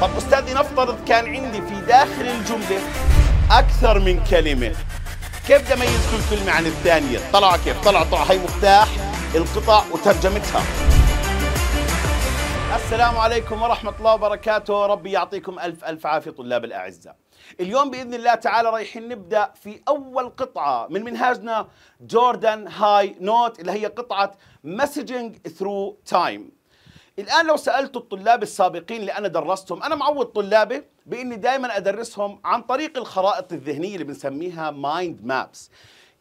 طب أستاذي نفترض كان عندي في داخل الجملة أكثر من كلمة كيف بدي أميز كل كلمة عن الثانية؟ طلع كيف؟ طلع طلع هي مفتاح القطع وترجمتها السلام عليكم ورحمة الله وبركاته ربي يعطيكم ألف ألف عافية طلاب الأعزاء اليوم بإذن الله تعالى رايحين نبدأ في أول قطعة من منهاجنا جوردن هاي نوت اللي هي قطعة مسجنج ثرو تايم الآن لو سألت الطلاب السابقين اللي أنا درستهم أنا معود طلابي بإني دائما أدرسهم عن طريق الخرائط الذهنية اللي بنسميها مايند مابس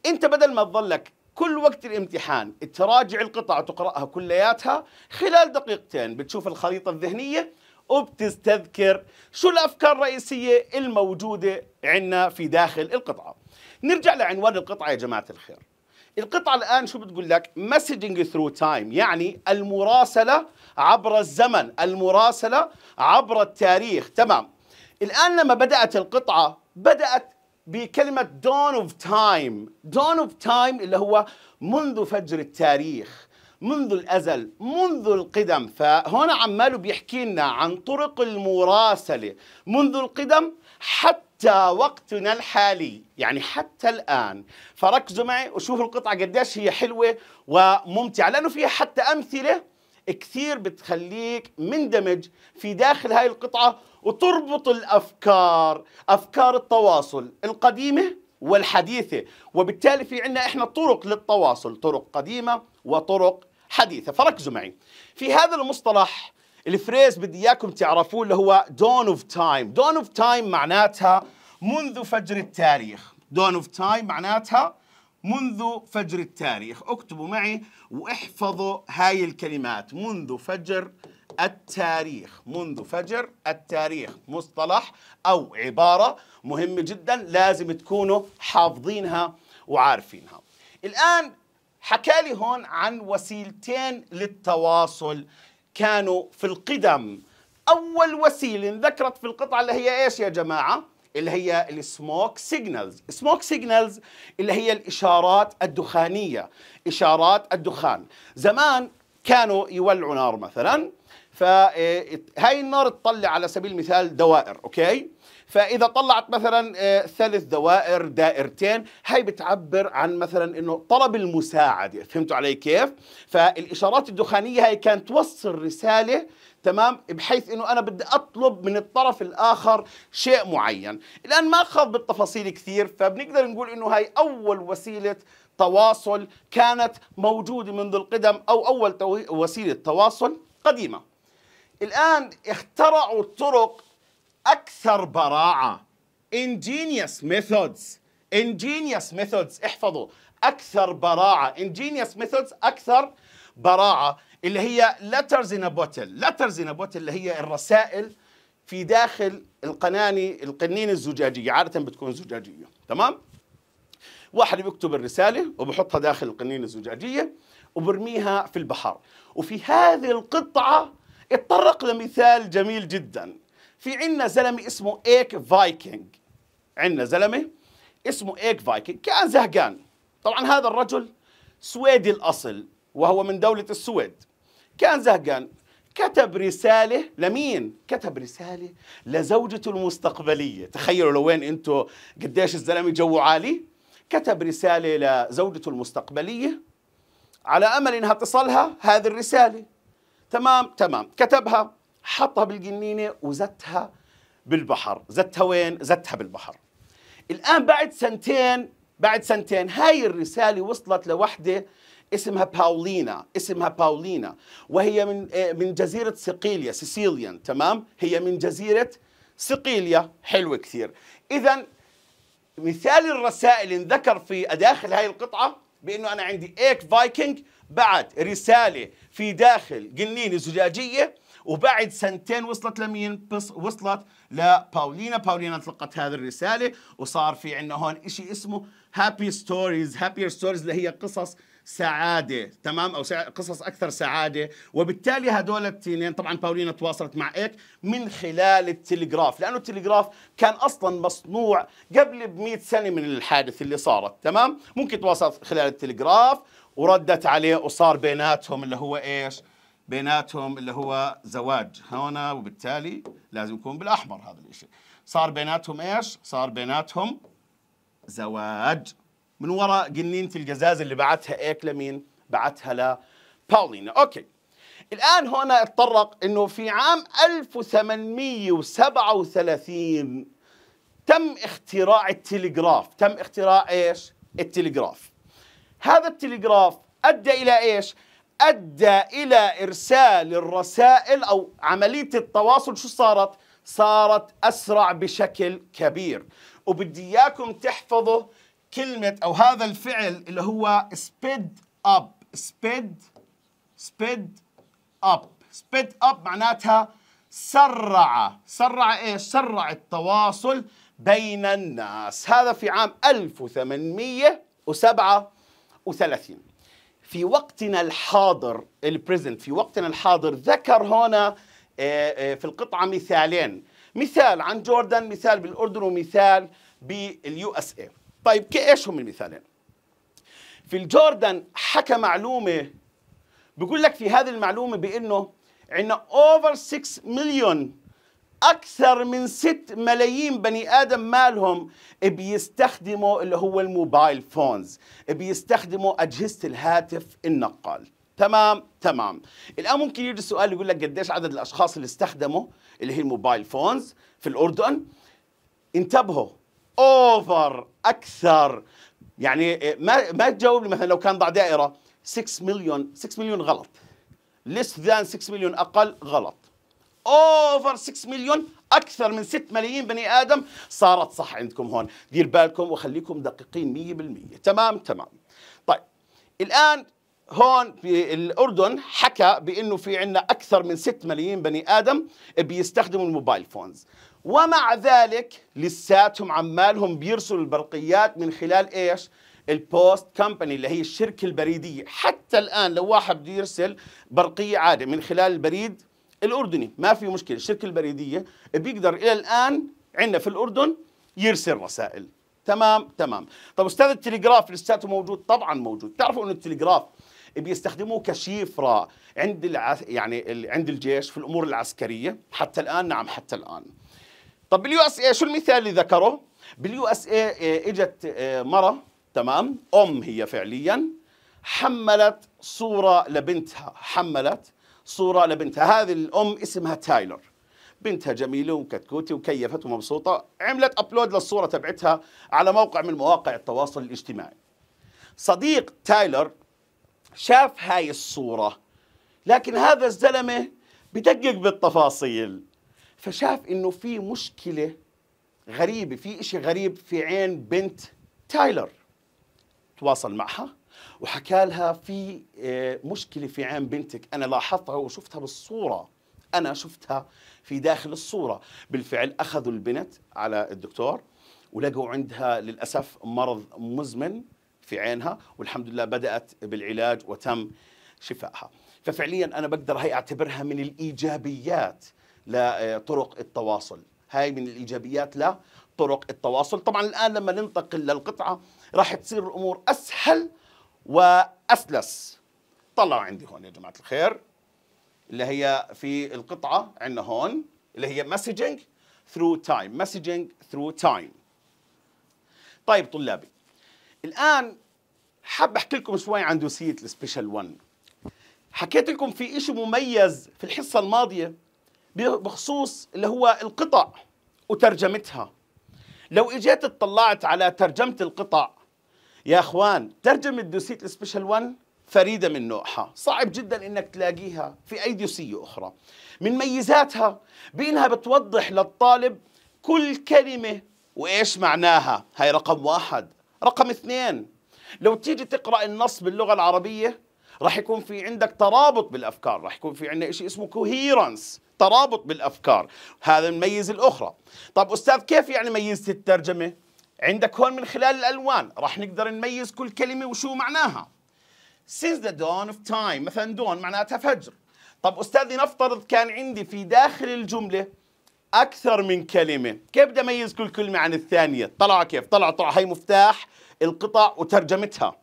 أنت بدل ما تظلك كل وقت الامتحان تراجع القطع وتقرأها كلياتها خلال دقيقتين بتشوف الخريطة الذهنية وبتستذكر شو الأفكار الرئيسية الموجودة عندنا في داخل القطعة نرجع لعنوان القطعة يا جماعة الخير القطعة الآن شو بتقول لك messaging through time يعني المراسلة عبر الزمن المراسلة عبر التاريخ تمام الآن لما بدأت القطعة بدأت بكلمة dawn of time dawn of time اللي هو منذ فجر التاريخ منذ الأزل منذ القدم فهنا عماله بيحكي لنا عن طرق المراسلة منذ القدم حتى وقتنا الحالي يعني حتى الآن فركزوا معي وشوفوا القطعة قديش هي حلوة وممتعة لأنه فيها حتى أمثلة كثير بتخليك مندمج في داخل هاي القطعة وتربط الأفكار أفكار التواصل القديمة والحديثة وبالتالي في عنا إحنا طرق للتواصل طرق قديمة وطرق حديثة فركزوا معي في هذا المصطلح الفريز بدي اياكم تعرفوه اللي هو دون اوف تايم دون اوف تايم معناتها منذ فجر التاريخ دون اوف تايم معناتها منذ فجر التاريخ اكتبوا معي واحفظوا هاي الكلمات منذ فجر التاريخ منذ فجر التاريخ مصطلح أو عبارة مهمة جدا لازم تكونوا حافظينها وعارفينها الآن حكالي هون عن وسيلتين للتواصل كانوا في القدم أول وسيلة ذكرت في القطعة اللي هي إيش يا جماعة؟ اللي هي السموك سيجنالز سموك سيجنالز اللي هي الإشارات الدخانية إشارات الدخان زمان كانوا يولعوا نار مثلا فهاي آه، النار تطلع على سبيل المثال دوائر اوكي فاذا طلعت مثلا آه، ثلاث دوائر دائرتين هاي بتعبر عن مثلا انه طلب المساعده فهمتوا علي كيف فالاشارات الدخانيه هاي كانت توصل رساله تمام بحيث انه انا بدي اطلب من الطرف الاخر شيء معين الان ما اخذ بالتفاصيل كثير فبنقدر نقول انه هاي اول وسيله تواصل كانت موجوده منذ القدم او اول وسيله تواصل قديمه الان اخترعوا طرق اكثر براعه ingenious methods ingenious methods احفظوا اكثر براعه ingenious methods اكثر براعه اللي هي letters in a bottle letters in a bottle اللي هي الرسائل في داخل القناني القنين الزجاجية عادة بتكون زجاجية تمام واحد بيكتب الرسالة وبحطها داخل القنين الزجاجية وبرميها في البحر وفي هذه القطعة اتطرق لمثال جميل جدا في عنا زلمة اسمه ايك فايكنج عنا زلمة اسمه ايك فايكنج كان زهقان طبعا هذا الرجل سويدي الأصل وهو من دولة السويد كان زهقان كتب رسالة لمين؟ كتب رسالة لزوجته المستقبلية تخيلوا لوين انتو قديش الزلمة جوه عالي كتب رسالة لزوجته المستقبلية على أمل إنها تصلها هذه الرسالة تمام تمام كتبها حطها بالجنينة وزتها بالبحر زتها وين؟ زتها بالبحر الآن بعد سنتين بعد سنتين هاي الرسالة وصلت لوحدة اسمها باولينا اسمها باولينا وهي من آه، من جزيره صقيليا سيسيليان تمام هي من جزيره صقيليا حلوة كثير اذا مثال الرسائل انذكر في داخل هاي القطعه بانه انا عندي ايك فايكنج بعت رساله في داخل جنينه زجاجيه وبعد سنتين وصلت لمين؟ وصلت لباولينا، باولينا تلقت هذه الرسالة وصار في عندنا هون شيء اسمه هابي ستوريز، هابي ستوريز اللي هي قصص سعاده تمام او قصص اكثر سعاده وبالتالي هدول الاثنين طبعا باولينا تواصلت مع ايك من خلال التلغراف لانه التلغراف كان اصلا مصنوع قبل ب 100 سنه من الحادث اللي صارت تمام ممكن تواصلت خلال التلغراف وردت عليه وصار بيناتهم اللي هو ايش بيناتهم اللي هو زواج هنا وبالتالي لازم يكون بالاحمر هذا الشيء صار بيناتهم ايش صار بيناتهم زواج من وراء جنينه الجزاز اللي بعتها ايك لمين؟ بعتها لباولينا اوكي الان هنا اتطرق انه في عام 1837 تم اختراع التلغراف تم اختراع ايش التلغراف هذا التلغراف ادى الى ايش ادى الى ارسال الرسائل او عمليه التواصل شو صارت صارت اسرع بشكل كبير وبدي اياكم تحفظوا كلمة أو هذا الفعل اللي هو speed up speed speed up speed up معناتها سرع سرع إيش؟ سرع التواصل بين الناس هذا في عام 1837 في وقتنا الحاضر البريزنت في وقتنا الحاضر ذكر هنا آه، آه، في القطعة مثالين مثال عن جوردن مثال بالأردن ومثال باليو اس اي طيب ايش هم المثالين؟ في الجوردن حكى معلومه بقول لك في هذه المعلومه بانه عندنا اوفر 6 مليون اكثر من 6 ملايين بني ادم مالهم بيستخدموا اللي هو الموبايل فونز بيستخدموا اجهزه الهاتف النقال تمام تمام الان ممكن يجي السؤال يقول لك قديش عدد الاشخاص اللي استخدموا اللي هي الموبايل فونز في الاردن انتبهوا اوفر اكثر يعني ما ما تجاوبني مثلا لو كان ضع دائره 6 مليون 6 مليون غلط ليس ذان 6 مليون اقل غلط اوفر 6 مليون اكثر من 6 ملايين بني ادم صارت صح عندكم هون دير بالكم وخليكم دقيقين 100% تمام تمام طيب الان هون في الاردن حكى بانه في عندنا اكثر من 6 ملايين بني ادم بيستخدموا الموبايل فونز ومع ذلك لساتهم عمالهم بيرسلوا البرقيات من خلال ايش؟ البوست كمباني اللي هي الشركه البريديه حتى الان لو واحد بده يرسل برقيه عادي من خلال البريد الاردني ما في مشكله الشركه البريديه بيقدر الى الان عندنا في الاردن يرسل رسائل تمام تمام طب استاذ التليغراف لساته موجود طبعا موجود تعرفوا انه التليغراف بيستخدموه كشيفرة عند العث... يعني ال... عند الجيش في الامور العسكريه حتى الان نعم حتى الان طب باليو اس اي شو المثال اللي ذكره باليو اس اي اجت مره تمام ام هي فعليا حملت صوره لبنتها حملت صوره لبنتها هذه الام اسمها تايلر بنتها جميله وكتكوتي وكيفت ومبسوطه عملت ابلود للصوره تبعتها على موقع من مواقع التواصل الاجتماعي صديق تايلر شاف هاي الصوره لكن هذا الزلمه بدقق بالتفاصيل فشاف انه في مشكله غريبه في إشي غريب في عين بنت تايلر تواصل معها وحكى لها في آه، مشكله في عين بنتك انا لاحظتها وشفتها بالصوره انا شفتها في داخل الصوره بالفعل اخذوا البنت على الدكتور ولقوا عندها للاسف مرض مزمن في عينها والحمد لله بدات بالعلاج وتم شفائها ففعليا انا بقدر هي اعتبرها من الايجابيات لطرق التواصل هاي من الإيجابيات لطرق التواصل طبعا الآن لما ننتقل للقطعة راح تصير الأمور أسهل وأسلس طلعوا عندي هون يا جماعة الخير اللي هي في القطعة عندنا هون اللي هي messaging through time messaging through time طيب طلابي الآن حاب أحكي لكم شوي عن دوسية السبيشال 1 حكيت لكم في إشي مميز في الحصة الماضية بخصوص اللي هو القطع وترجمتها لو اجيت اطلعت على ترجمه القطع يا اخوان ترجمه دوسيت سبيشال 1 فريده من نوعها صعب جدا انك تلاقيها في اي دوسيه اخرى من ميزاتها بانها بتوضح للطالب كل كلمه وايش معناها هاي رقم واحد رقم اثنين لو تيجي تقرا النص باللغه العربيه راح يكون في عندك ترابط بالافكار راح يكون في عندنا شيء اسمه كوهيرنس ترابط بالافكار هذا مميز الاخرى طب استاذ كيف يعني ميزت الترجمه عندك هون من خلال الالوان راح نقدر نميز كل كلمه وشو معناها since the dawn of time مثلا دون معناتها فجر طب استاذي نفترض كان عندي في داخل الجمله اكثر من كلمه كيف بدي اميز كل كلمه عن الثانيه طلع كيف طلع طلعوا هي مفتاح القطع وترجمتها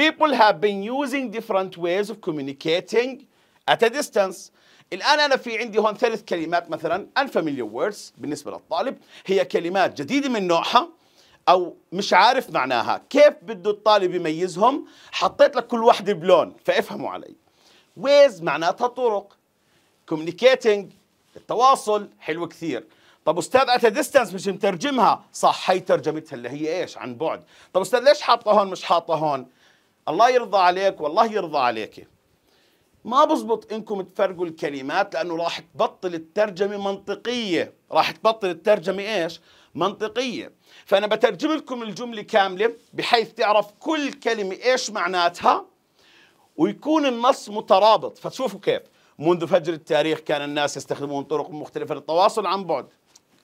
people have been using different ways of communicating at a distance الآن أنا في عندي هون ثلاث كلمات مثلا unfamiliar words بالنسبة للطالب هي كلمات جديدة من نوعها أو مش عارف معناها كيف بده الطالب يميزهم حطيت لك كل واحدة بلون فافهموا علي ways معناتها طرق communicating التواصل حلو كثير طب استاذ ات ديستانس مش مترجمها صح هي ترجمتها اللي هي ايش عن بعد طب استاذ ليش حاطه هون مش حاطه هون الله يرضى عليك والله يرضى عليكي ما بزبط انكم تفرقوا الكلمات لانه راح تبطل الترجمه منطقيه راح تبطل الترجمه ايش منطقيه فانا بترجم لكم الجمله كامله بحيث تعرف كل كلمه ايش معناتها ويكون النص مترابط فتشوفوا كيف منذ فجر التاريخ كان الناس يستخدمون طرق مختلفه للتواصل عن بعد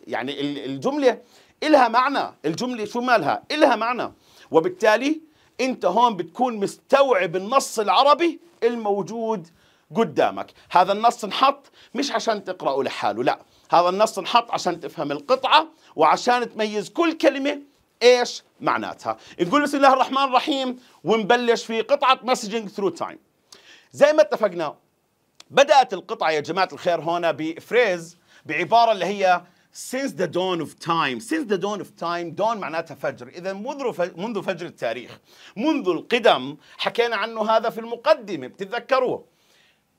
يعني الجمله إلها معنى الجمله شو مالها إلها معنى وبالتالي انت هون بتكون مستوعب النص العربي الموجود قدامك هذا النص انحط مش عشان تقرأه لحاله لا هذا النص انحط عشان تفهم القطعة وعشان تميز كل كلمة ايش معناتها نقول بسم الله الرحمن الرحيم ونبلش في قطعة مسجنج ثرو تايم زي ما اتفقنا بدأت القطعة يا جماعة الخير هنا بفريز بعبارة اللي هي since the dawn of time since the dawn of time dawn معناتها فجر إذا منذ فجر منذ فجر التاريخ منذ القدم حكينا عنه هذا في المقدمة بتتذكروه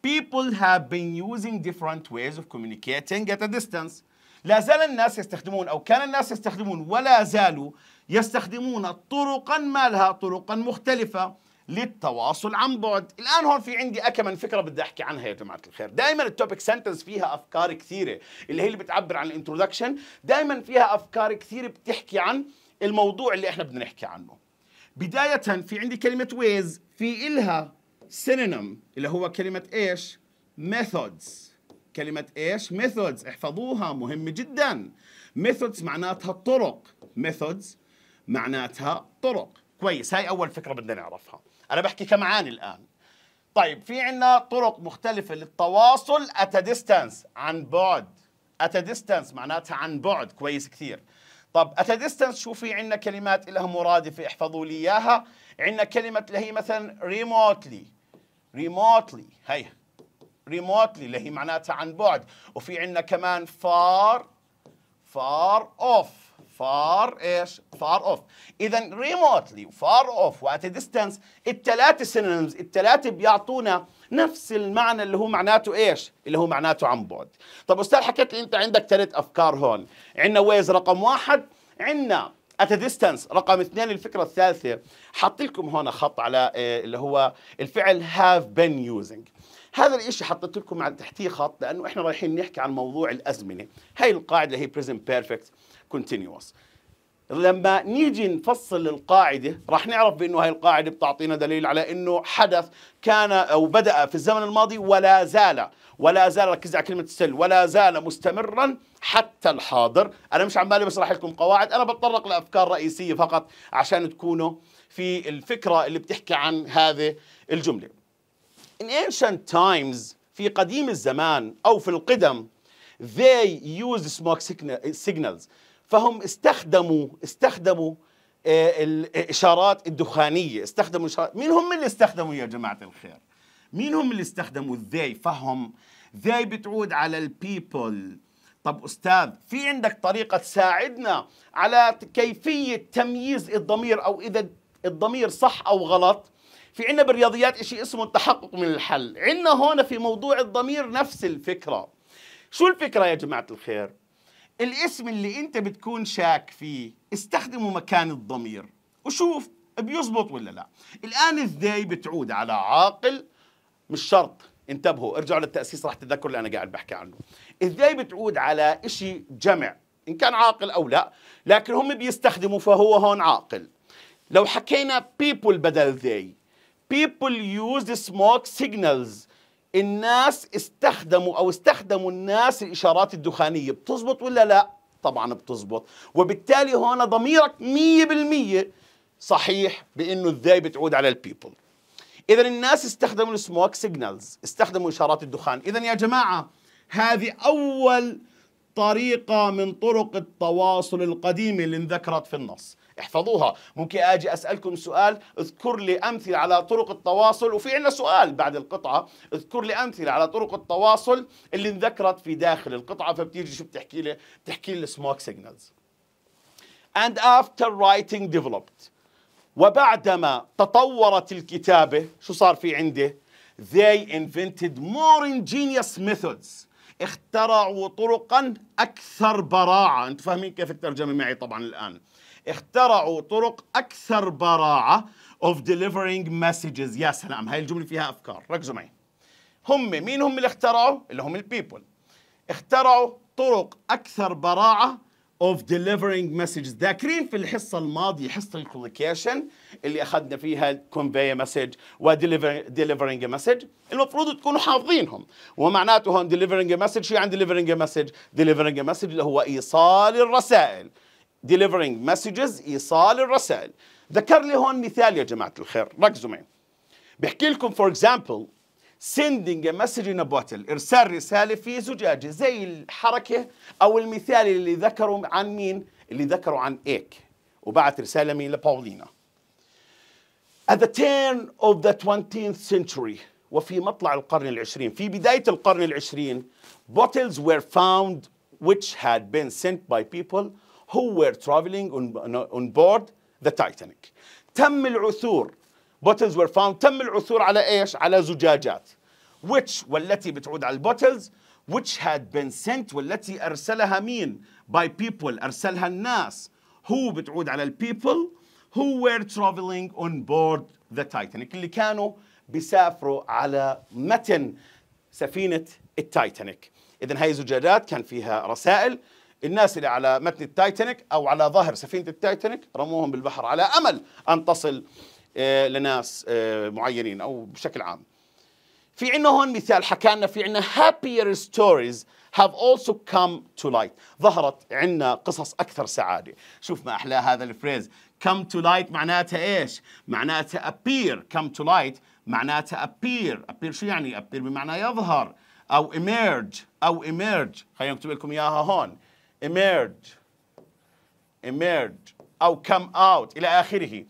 people have been using different ways of communicating at a distance لا زال الناس يستخدمون أو كان الناس يستخدمون ولا زالوا يستخدمون طرقا ما لها طرقا مختلفة للتواصل عن بعد الآن هون في عندي أكمن فكرة بدي أحكي عنها يا جماعة الخير دائما التوبيك سنتنس فيها أفكار كثيرة اللي هي اللي بتعبر عن الانترودكشن دائما فيها أفكار كثيرة بتحكي عن الموضوع اللي احنا بدنا نحكي عنه بداية في عندي كلمة ويز في إلها سينونيم اللي هو كلمة إيش ميثودز كلمة إيش ميثودز احفظوها مهمة جدا ميثودز معناتها طرق ميثودز معناتها طرق كويس هاي أول فكرة بدنا نعرفها انا بحكي كمعاني الان طيب في عندنا طرق مختلفه للتواصل at a distance عن بعد at a distance معناتها عن بعد كويس كثير طب a distance شو في عندنا كلمات لها مرادفه احفظوا لي اياها عندنا كلمه اللي هي مثلا ريموتلي ريموتلي هي ريموتلي اللي هي معناتها عن بعد وفي عندنا كمان far far off فار ايش؟ فار اوف اذا ريموتلي وفار اوف وات ديستانس الثلاثه سينونيمز الثلاثه بيعطونا نفس المعنى اللي هو معناته ايش؟ اللي هو معناته عن بعد. طب استاذ حكيت لي انت عندك ثلاث افكار هون، عندنا ويز رقم واحد، عندنا ات ديستانس رقم اثنين الفكره الثالثه حاط لكم هون خط على آه، اللي هو الفعل هاف بن يوزنج هذا الشيء حطيت لكم تحتيه خط لانه احنا رايحين نحكي عن موضوع الازمنه هاي القاعده اللي هي بريزنت بيرفكت كونتينيوس لما نيجي نفصل القاعدة راح نعرف بأنه هاي القاعدة بتعطينا دليل على أنه حدث كان أو بدأ في الزمن الماضي ولا زال ولا زال ركز على كلمة سل ولا زال مستمرا حتى الحاضر أنا مش عمالي بشرح لكم قواعد أنا بتطرق لأفكار رئيسية فقط عشان تكونوا في الفكرة اللي بتحكي عن هذه الجملة In ancient times في قديم الزمان أو في القدم they used smoke signals فهم استخدموا استخدموا آه، الاشارات آه، الدخانيه استخدموا الاشارات مين هم اللي استخدموا يا جماعه الخير مين هم اللي استخدموا ذي فهم ذي بتعود على البيبل طب استاذ في عندك طريقه تساعدنا على كيفيه تمييز الضمير او اذا الضمير صح او غلط في عندنا بالرياضيات شيء اسمه التحقق من الحل عندنا هون في موضوع الضمير نفس الفكره شو الفكره يا جماعه الخير الاسم اللي انت بتكون شاك فيه استخدمه مكان الضمير وشوف بيزبط ولا لا الان الذي بتعود على عاقل مش شرط انتبهوا ارجعوا للتاسيس راح تتذكروا اللي انا قاعد بحكي عنه الذي بتعود على شيء جمع ان كان عاقل او لا لكن هم بيستخدموا فهو هون عاقل لو حكينا people بدل they people use smoke signals الناس استخدموا او استخدموا الناس الاشارات الدخانيه بتزبط ولا لا طبعا بتزبط وبالتالي هون ضميرك 100% صحيح بانه الذاي بتعود على البيبل اذا الناس استخدموا السموك سيجنالز استخدموا اشارات الدخان اذا يا جماعه هذه اول طريقه من طرق التواصل القديمه اللي انذكرت في النص احفظوها ممكن اجي اسالكم سؤال اذكر لي امثله على طرق التواصل وفي عندنا سؤال بعد القطعه اذكر لي امثله على طرق التواصل اللي انذكرت في داخل القطعه فبتيجي شو بتحكي لي بتحكي لي السموك سيجنالز and after writing developed وبعدما تطورت الكتابه شو صار في عندي they invented more ingenious methods اخترعوا طرقا اكثر براعه انتم فاهمين كيف الترجمه معي طبعا الان اخترعوا طرق اكثر براعه of delivering messages يا سلام هاي الجمله فيها افكار ركزوا معي هم مين هم اللي اخترعوا اللي هم البيبل اخترعوا طرق اكثر براعه of delivering messages ذاكرين في الحصة الماضية حصة الكوميونيكيشن اللي أخذنا فيها convey a message و delivering a message المفروض تكونوا حافظينهم ومعناته هون delivering a message شو يعني delivering a message delivering a message اللي هو إيصال الرسائل delivering messages ايصال الرسائل ذكر لي هون مثال يا جماعه الخير ركزوا معي بحكي لكم for example sending a message in a bottle ارسال رساله في زجاجه زي الحركه او المثال اللي ذكروا عن مين اللي ذكروا عن ايك وبعث رساله مين لباولينا at the turn of the 20th century وفي مطلع القرن العشرين في بداية القرن العشرين bottles were found which had been sent by people who were traveling on, on board the Titanic تم العثور bottles were found تم العثور على ايش على زجاجات which والتي بتعود على البوتلز which had been sent والتي ارسلها مين by people ارسلها الناس who بتعود على people who were traveling on board the Titanic اللي كانوا بيسافروا على متن سفينه التايتانيك اذا هاي الزجاجات كان فيها رسائل الناس اللي على متن التايتانيك او على ظهر سفينه التايتانيك رموهم بالبحر على امل ان تصل آه، لناس آه، معينين او بشكل عام في عندنا هون مثال حكى لنا في عندنا happier stories have also come to light ظهرت عندنا قصص أكثر سعادة شوف ما أحلى هذا الفريز come to light معناتها إيش معناتها appear come to light معناتها appear appear شو يعني appear بمعنى يظهر أو emerge أو emerge خلينا نكتب لكم إياها هون emerge emerge أو come out إلى آخره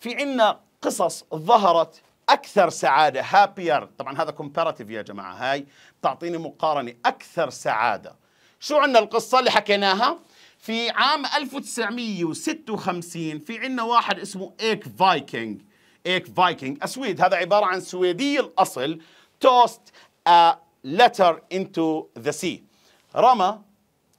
في عنا قصص ظهرت أكثر سعادة happier طبعا هذا comparative يا جماعة هاي تعطيني مقارنة أكثر سعادة شو عنا القصة اللي حكيناها في عام 1956 في عنا واحد اسمه ايك فايكنج ايك فايكنج اسويد هذا عباره عن سويدي الاصل توست a letter into the sea رمى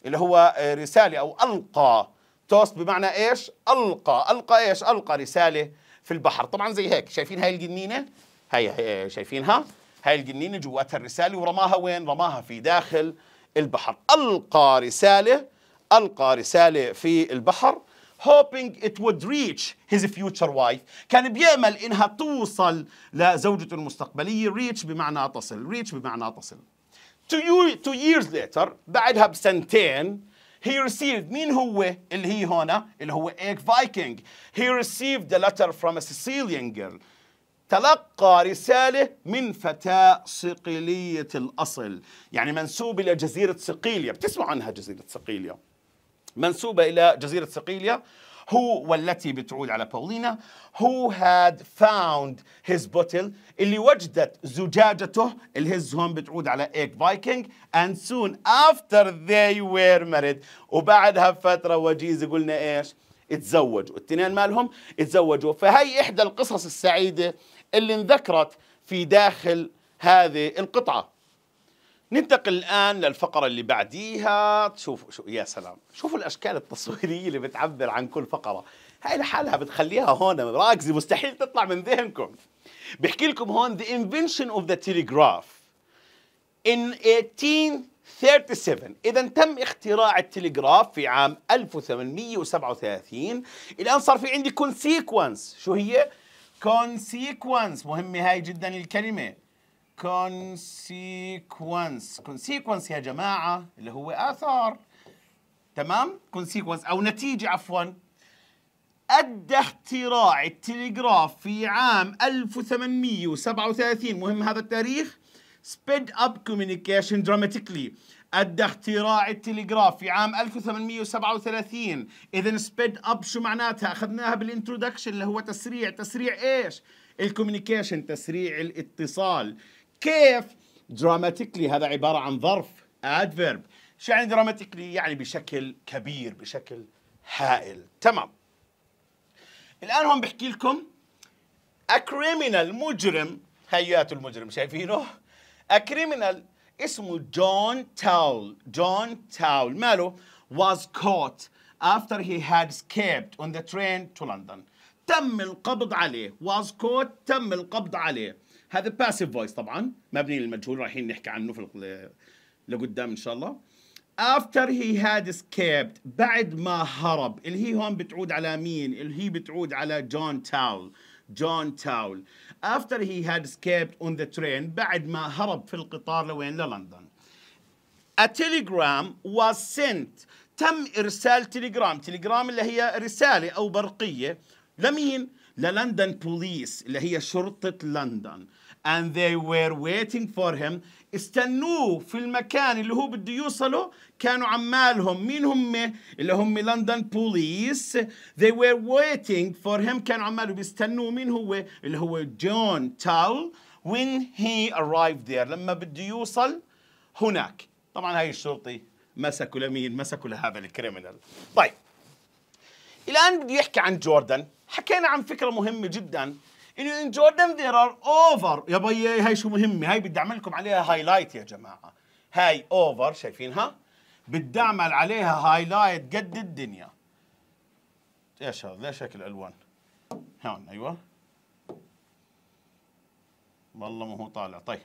اللي هو آه، رسالة أو ألقى توست بمعنى إيش ألقى ألقى إيش ألقى رسالة في البحر طبعا زي هيك شايفين هاي الجنينة هاي شايفينها هاي الجنينة جواتها الرسالة ورماها وين رماها في داخل البحر ألقى رسالة ألقى رسالة في البحر hoping it would reach his future wife كان بيأمل إنها توصل لزوجته المستقبلية reach بمعنى تصل reach بمعنى تصل two, two years later بعدها بسنتين he received مين هو اللي هي هنا اللي هو ايك فايكنج he received a letter from a Sicilian girl تلقى رسالة من فتاة صقلية الأصل يعني منسوبة إلى جزيرة صقيلية بتسمع عنها جزيرة صقيلية منسوبة إلى جزيرة صقيلية هو والتي بتعود على باولينا هو هاد فاوند هيز بوتل اللي وجدت زجاجته اللي هون بتعود على ايك فايكنج اند سون افتر ذي وير ماريد وبعدها بفترة وجيز قلنا ايش اتزوجوا الاثنين مالهم اتزوجوا فهي احدى القصص السعيدة اللي انذكرت في داخل هذه القطعة ننتقل الآن للفقرة اللي بعديها تشوف شو يا سلام شوفوا الأشكال التصويرية اللي بتعبر عن كل فقرة هاي لحالها بتخليها هون راكزة مستحيل تطلع من ذهنكم بحكي لكم هون The Invention of the Telegraph in 1837 إذا تم اختراع التلغراف في عام 1837 الآن صار في عندي consequence شو هي؟ consequence مهمة هاي جدا الكلمة consequence consequence يا جماعة اللي هو آثار تمام consequence أو نتيجة عفوا أدى اختراع التلغراف في عام 1837 مهم هذا التاريخ سبيد up communication dramatically أدى اختراع التلغراف في عام 1837 إذا سبيد up شو معناتها أخذناها بالانترودكشن اللي هو تسريع تسريع إيش الكوميونيكيشن تسريع الاتصال كيف دراماتيكلي هذا عباره عن ظرف adverb شو يعني دراماتيكلي يعني بشكل كبير بشكل هائل تمام الان هون بحكي لكم a criminal مجرم هياته المجرم شايفينه a criminal اسمه جون تاول جون تاول ماله was caught after he had escaped on the train to London تم القبض عليه was caught تم القبض عليه هذا باسيف فويس طبعا مبني للمجهول رايحين نحكي عنه في لقدام ان شاء الله after he had escaped بعد ما هرب اللي هي هون بتعود على مين اللي هي بتعود على جون تاول جون تاول after he had escaped on the train بعد ما هرب في القطار لوين للندن a telegram was sent تم ارسال تليجرام تليجرام اللي هي رساله او برقيه لمين للندن بوليس اللي هي شرطه لندن and they were waiting for him استنوه في المكان اللي هو بده يوصله كانوا عمالهم مين هم اللي هم لندن بوليس they were waiting for him كانوا عمالهم بيستنوه مين هو اللي هو جون تال when he arrived there لما بده يوصل هناك طبعا هاي الشرطي مسكوا لمين مسكوا لهذا الكريمنال طيب الان بده يحكي عن جوردن حكينا عن فكره مهمه جدا ان ان جوردن ار اوفر يا بي هاي شو مهمه هاي بدي اعمل لكم عليها هايلايت يا جماعه هاي اوفر شايفينها بدي اعمل عليها هايلايت قد الدنيا ايش هذا شكل الالوان هون ايوه والله ما هو طالع طيب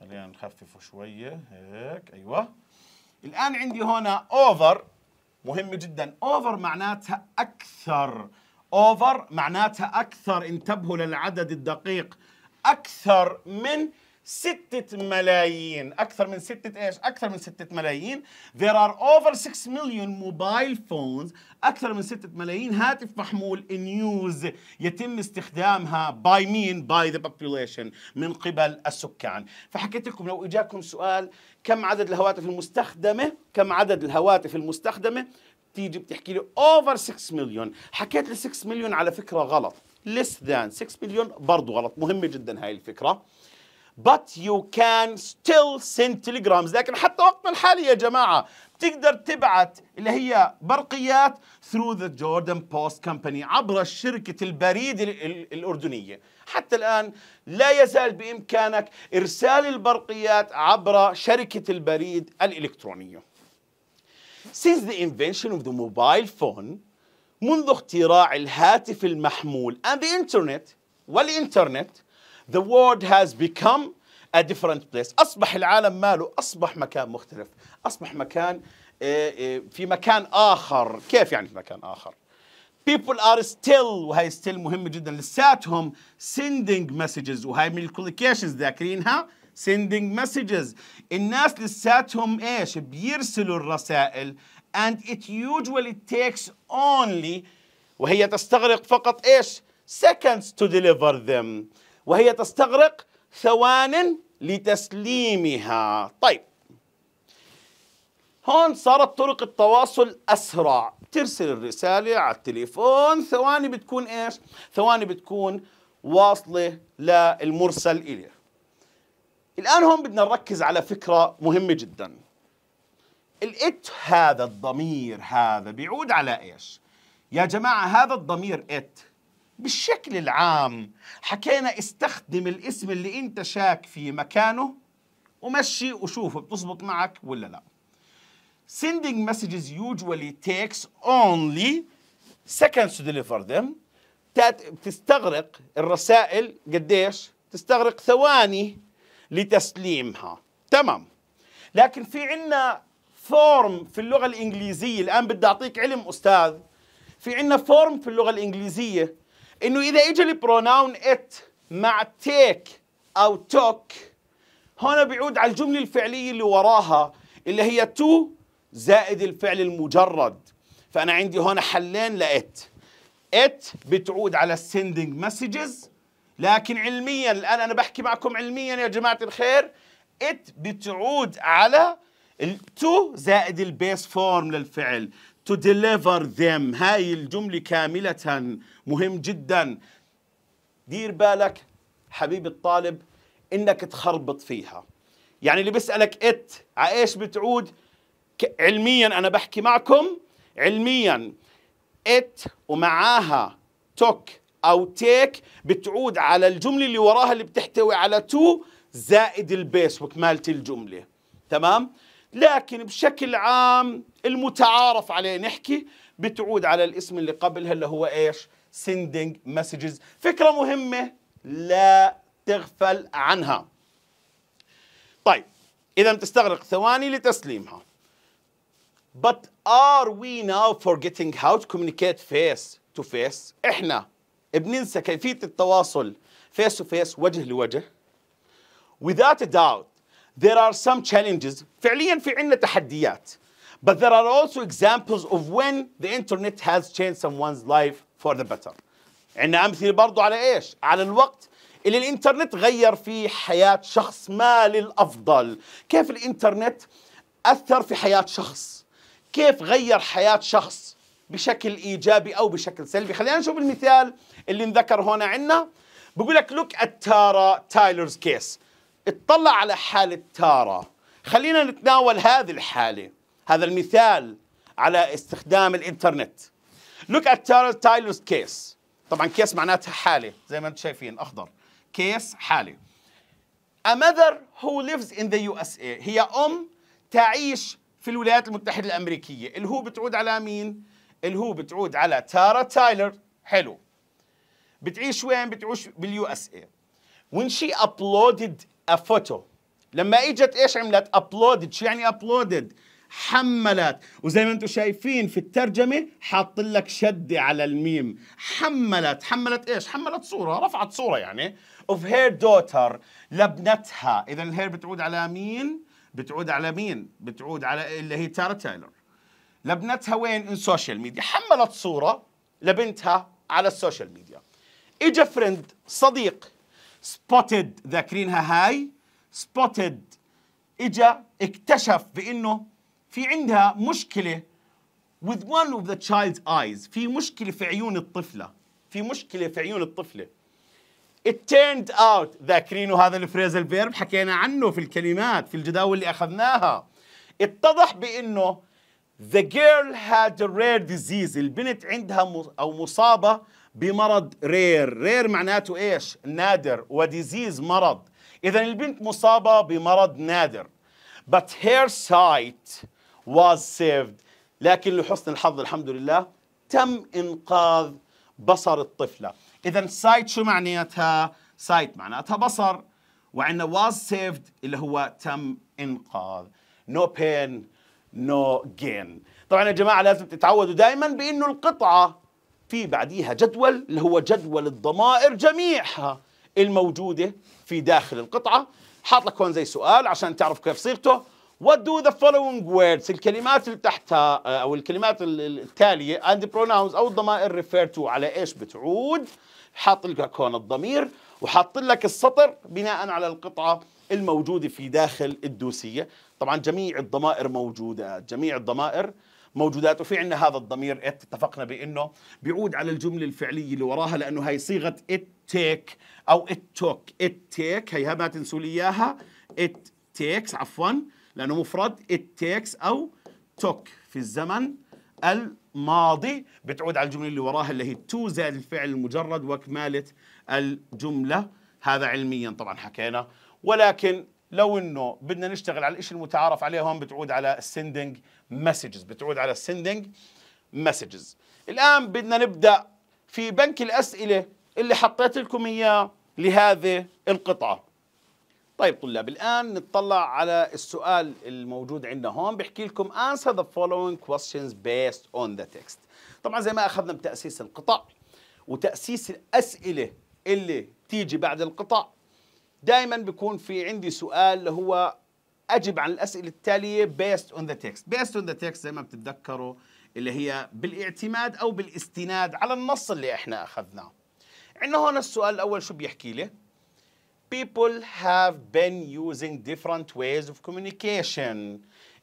خلينا نخففه شويه هيك ايوه الان عندي هنا اوفر مهم جدا اوفر معناتها اكثر اوفر معناتها اكثر انتبهوا للعدد الدقيق اكثر من ستة ملايين أكثر من ستة إيش؟ أكثر من ستة ملايين There are over 6 million mobile phones أكثر من ستة ملايين هاتف محمول in use يتم استخدامها by مين؟ by the population من قبل السكان فحكيت لكم لو إجاكم سؤال كم عدد الهواتف المستخدمة؟ كم عدد الهواتف المستخدمة؟ بتيجي بتحكي لي اوفر 6 مليون حكيت لي 6 مليون على فكره غلط less than 6 مليون برضه غلط مهمه جدا هاي الفكره but you can still send telegrams لكن حتى وقتنا الحالي يا جماعة بتقدر تبعت اللي هي برقيات through the Jordan Post Company عبر شركة البريد الأردنية حتى الآن لا يزال بإمكانك إرسال البرقيات عبر شركة البريد الإلكترونية Since the invention of the mobile phone منذ اختراع الهاتف المحمول and the internet والإنترنت the world has become a different place أصبح العالم ماله أصبح مكان مختلف أصبح مكان آه، آه، في مكان آخر كيف يعني في مكان آخر people are still وهي still مهمة جدا لساتهم sending messages وهي من الكوليكيشنز ذاكرينها sending messages الناس لساتهم ايش بيرسلوا الرسائل and it usually takes only وهي تستغرق فقط ايش seconds to deliver them وهي تستغرق ثوان لتسليمها طيب هون صارت طرق التواصل أسرع ترسل الرسالة على التليفون ثواني بتكون إيش؟ ثواني بتكون واصلة للمرسل إليه الآن هون بدنا نركز على فكرة مهمة جدا الإت هذا الضمير هذا بيعود على إيش؟ يا جماعة هذا الضمير إت بالشكل العام حكينا استخدم الاسم اللي انت شاك في مكانه ومشي وشوفه بتزبط معك ولا لا sending messages usually takes only seconds to deliver them بتستغرق الرسائل قديش تستغرق ثواني لتسليمها تمام لكن في عنا فورم في اللغة الإنجليزية الآن بدي أعطيك علم أستاذ في عنا فورم في اللغة الإنجليزية إنه إذا إجى البروناون إت مع تيك أو توك هنا بيعود على الجملة الفعلية اللي وراها اللي هي تو زائد الفعل المجرد فأنا عندي هنا حلين لإت إت بتعود على sending messages لكن علميا الآن أنا بحكي معكم علميا يا جماعة الخير ات بتعود على التو زائد البيس فورم للفعل to deliver them هاي الجملة كاملة مهم جدا دير بالك حبيبي الطالب انك تخربط فيها يعني اللي بيسألك ات على ايش بتعود علميا انا بحكي معكم علميا ات ومعاها توك او تيك بتعود على الجمله اللي وراها اللي بتحتوي على تو زائد البيس وكماله مالت الجمله تمام لكن بشكل عام المتعارف عليه نحكي بتعود على الاسم اللي قبلها اللي هو ايش سندنج مسجز فكره مهمه لا تغفل عنها طيب اذا بتستغرق ثواني لتسليمها But are we now forgetting how to communicate face to face؟ احنا بننسى كيفيه التواصل face to face وجه لوجه without a doubt there are some challenges فعليا في عنا تحديات but there are also examples of when the internet has changed someone's life for the better عنا امثله برضو على ايش على الوقت اللي الانترنت غير في حياه شخص ما للافضل كيف الانترنت اثر في حياه شخص كيف غير حياه شخص بشكل ايجابي او بشكل سلبي خلينا نشوف المثال اللي انذكر هنا عندنا بقول لك لوك ات تارا تايلرز كيس اطلع على حاله تارا خلينا نتناول هذه الحاله هذا المثال على استخدام الانترنت لوك ات تارا تايلرز كيس طبعا كيس معناتها حاله زي ما انتم شايفين اخضر كيس حاله A mother who lives in the USA هي أم تعيش في الولايات المتحدة الأمريكية اللي هو بتعود على مين؟ الهو بتعود على تارا تايلر حلو بتعيش وين بتعيش باليو اس اي when she uploaded a photo لما اجت ايش عملت uploaded شو يعني uploaded حملت وزي ما انتم شايفين في الترجمة حاط لك شدة على الميم حملت حملت ايش حملت صورة رفعت صورة يعني of her daughter لابنتها اذا الهير بتعود على مين بتعود على مين بتعود على اللي هي تارا تايلر لبنتها وين ان سوشيال ميديا حملت صوره لبنتها على السوشيال ميديا اجا فريند صديق سبوتد ذاكرينها هاي سبوتد اجا اكتشف بانه في عندها مشكله with one of the child's eyes في مشكله في عيون الطفله في مشكله في عيون الطفله it turned out ذاكرينه هذا الفريز الفيرب حكينا عنه في الكلمات في الجداول اللي اخذناها اتضح بانه The girl had a rare disease البنت عندها أو مصابة بمرض رير رير معناته إيش نادر وديزيز مرض إذا البنت مصابة بمرض نادر but her sight was saved لكن لحسن الحظ الحمد لله تم إنقاذ بصر الطفلة إذا sight شو معناتها sight معناتها بصر وعندنا was saved اللي هو تم إنقاذ no pain نو جين طبعا يا جماعه لازم تتعودوا دائما بانه القطعه في بعديها جدول اللي هو جدول الضمائر جميعها الموجوده في داخل القطعه حاط لك هون زي سؤال عشان تعرف كيف صيغته What do the following words الكلمات اللي تحتها آه، أو الكلمات التالية and pronouns أو الضمائر refer to على إيش بتعود حاط لك هون الضمير وحاط لك السطر بناء على القطعة الموجودة في داخل الدوسية طبعا جميع الضمائر موجودة جميع الضمائر موجودات وفي عندنا هذا الضمير ات اتفقنا بانه بيعود على الجمله الفعليه اللي وراها لانه هي صيغه ات تيك او ات توك ات تيك هيها ما تنسوا لي اياها ات تيكس عفوا لانه مفرد ات تيكس او توك في الزمن الماضي بتعود على الجمله اللي وراها اللي هي تو زائد الفعل المجرد واكماله الجمله هذا علميا طبعا حكينا ولكن لو انه بدنا نشتغل على الشيء المتعارف عليه هون بتعود على السندنج مسجز بتعود على السندنج مسجز الان بدنا نبدا في بنك الاسئله اللي حطيت لكم اياه لهذه القطعه طيب طلاب الان نطلع على السؤال الموجود عندنا هون بحكي لكم answer the following questions based on the text طبعا زي ما اخذنا بتاسيس القطع وتاسيس الاسئله اللي تيجي بعد القطع دائما بيكون في عندي سؤال اللي هو اجب عن الاسئله التاليه بيست اون ذا تكست بيست اون ذا تكست زي ما بتتذكروا اللي هي بالاعتماد او بالاستناد على النص اللي احنا اخذناه عندنا هون السؤال الاول شو بيحكي لي people have been using different ways of communication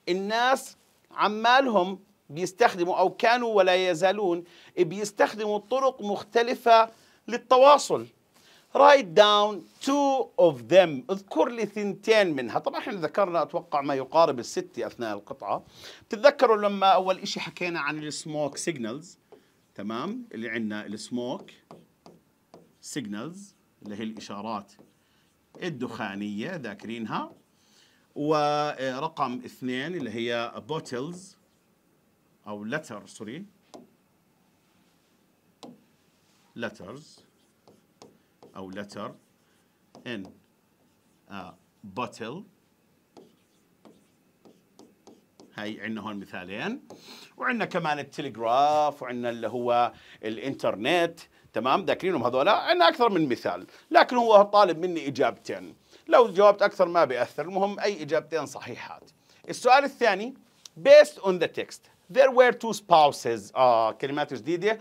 الناس عمالهم بيستخدموا او كانوا ولا يزالون بيستخدموا طرق مختلفه للتواصل رايت داون تو اوف ذيم اذكر لي ثنتين منها طبعا احنا ذكرنا اتوقع ما يقارب الستة اثناء القطعه بتتذكروا لما اول شيء حكينا عن السموك سيجنالز تمام اللي عندنا السموك سيجنالز اللي هي الاشارات الدخانيه ذاكرينها ورقم اثنين اللي هي بوتلز او لتر سوري لترز أو letter in a آه، bottle هاي عندنا هون مثالين وعندنا كمان التلغراف وعندنا اللي هو الانترنت تمام ذاكرينهم هذول عندنا اكثر من مثال لكن هو طالب مني اجابتين لو جاوبت اكثر ما بياثر المهم اي اجابتين صحيحات السؤال الثاني based on the text there were two spouses آه كلمات جديده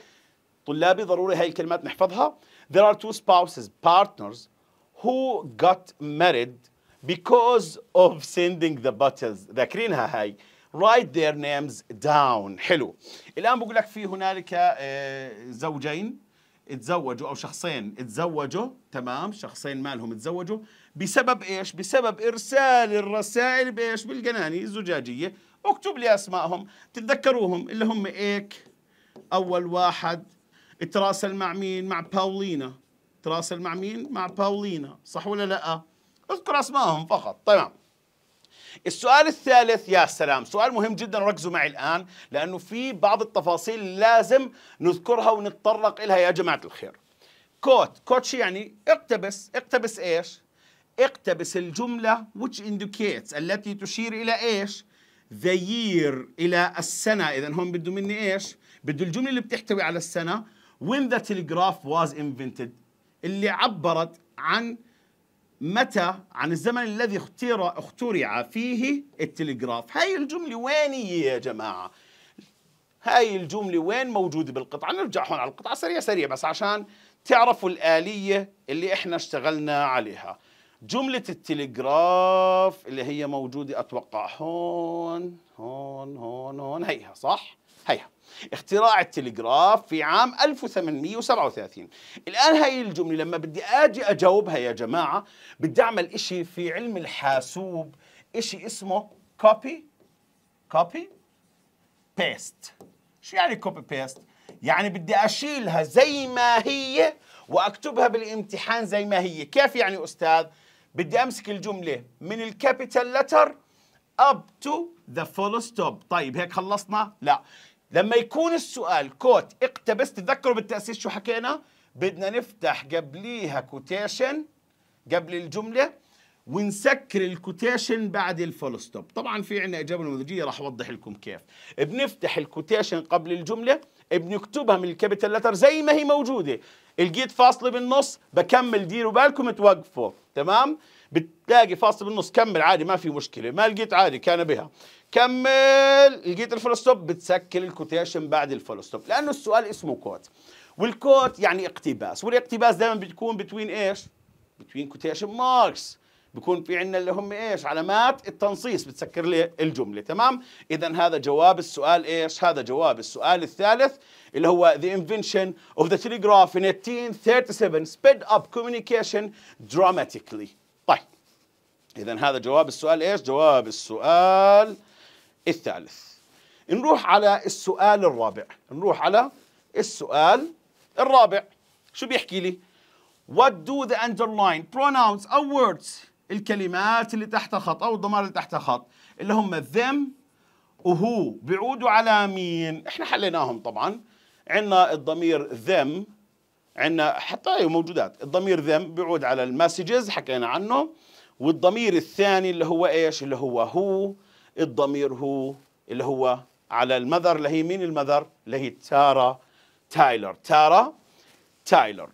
طلابي ضروري هاي الكلمات نحفظها there are two spouses, partners, who got married because of sending the bottles ذاكرينها هاي write their names down حلو الآن بقول لك في هنالك آه، زوجين اتزوجوا أو شخصين اتزوجوا تمام شخصين مالهم اتزوجوا بسبب إيش بسبب إرسال الرسائل بإيش بالقناني الزجاجية اكتب لي أسمائهم تتذكروهم اللي هم إيك أول واحد تراسل مع مين مع باولينا تراسل مع مين مع باولينا صح ولا لا اذكر اسمائهم فقط تمام السؤال الثالث يا سلام سؤال مهم جدا ركزوا معي الآن لأنه في بعض التفاصيل لازم نذكرها ونتطرق إلها يا جماعة الخير كوت كوت شو يعني اقتبس اقتبس إيش اقتبس الجملة which indicates التي تشير إلى إيش the year إلى السنة إذا هون بده مني إيش بده الجملة اللي بتحتوي على السنة when the telegraph was invented اللي عبرت عن متى عن الزمن الذي اخترع اخترع فيه التلغراف هاي الجملة وين هي يا جماعة هاي الجملة وين موجودة بالقطعة نرجع هون على القطعة سريع سريع بس عشان تعرفوا الآلية اللي احنا اشتغلنا عليها جملة التلغراف اللي هي موجودة أتوقع هون هون هون هون هيها صح هيها اختراع التلغراف في عام 1837 الآن هاي الجملة لما بدي أجي أجاوبها يا جماعة بدي أعمل إشي في علم الحاسوب إشي اسمه كوبي كوبي بيست شو يعني كوبي بيست؟ يعني بدي أشيلها زي ما هي وأكتبها بالامتحان زي ما هي كيف يعني أستاذ؟ بدي أمسك الجملة من الكابيتال لتر up to the full stop طيب هيك خلصنا؟ لا لما يكون السؤال كوت اقتبس تتذكروا بالتأسيس شو حكينا بدنا نفتح قبليها كوتيشن قبل الجملة ونسكر الكوتيشن بعد الفول ستوب طبعا في عنا إجابة نموذجية راح أوضح لكم كيف بنفتح الكوتيشن قبل الجملة بنكتبها من الكابيتال لتر زي ما هي موجودة لقيت فاصلة بالنص بكمل ديروا بالكم توقفوا تمام بتلاقي فاصلة بالنص كمل عادي ما في مشكلة ما لقيت عادي كان بها كمل لقيت الفول ستوب بتسكل الكوتيشن بعد الفول ستوب لانه السؤال اسمه كوت والكوت يعني اقتباس والاقتباس دائما بتكون بتوين ايش بتوين كوتيشن ماركس بكون في عندنا اللي هم ايش علامات التنصيص بتسكر لي الجمله تمام اذا هذا جواب السؤال ايش هذا جواب السؤال الثالث اللي هو the invention of the telegraph in 1837 sped up communication dramatically طيب اذا هذا جواب السؤال ايش جواب السؤال الثالث نروح على السؤال الرابع نروح على السؤال الرابع شو بيحكي لي what do the underline pronouns or words الكلمات اللي تحت خط أو الضمائر اللي تحت خط اللي هم them وهو بيعودوا على مين احنا حليناهم طبعا عندنا الضمير them عندنا حتى هي أيوة موجودات الضمير them بيعود على المسجز حكينا عنه والضمير الثاني اللي هو ايش اللي هو هو الضمير هو اللي هو على المذر اللي هي مين المذر اللي هي تارا تايلر تارا تايلر